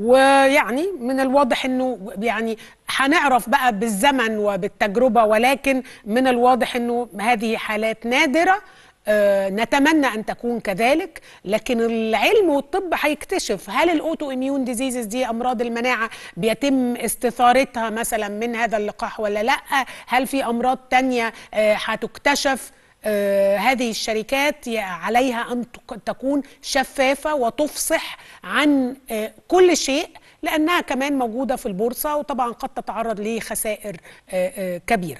ويعني من الواضح انه يعني هنعرف بقى بالزمن وبالتجربه ولكن من الواضح انه هذه حالات نادره آه، نتمنى ان تكون كذلك لكن العلم والطب هيكتشف هل الاوتو اميون ديزيزز دي امراض المناعه بيتم استثارتها مثلا من هذا اللقاح ولا لا هل في امراض تانية آه، هتكتشف آه، هذه الشركات عليها أن تكون شفافة وتفصح عن آه، كل شيء لأنها كمان موجودة في البورصة وطبعا قد تتعرض لخسائر آه، كبيرة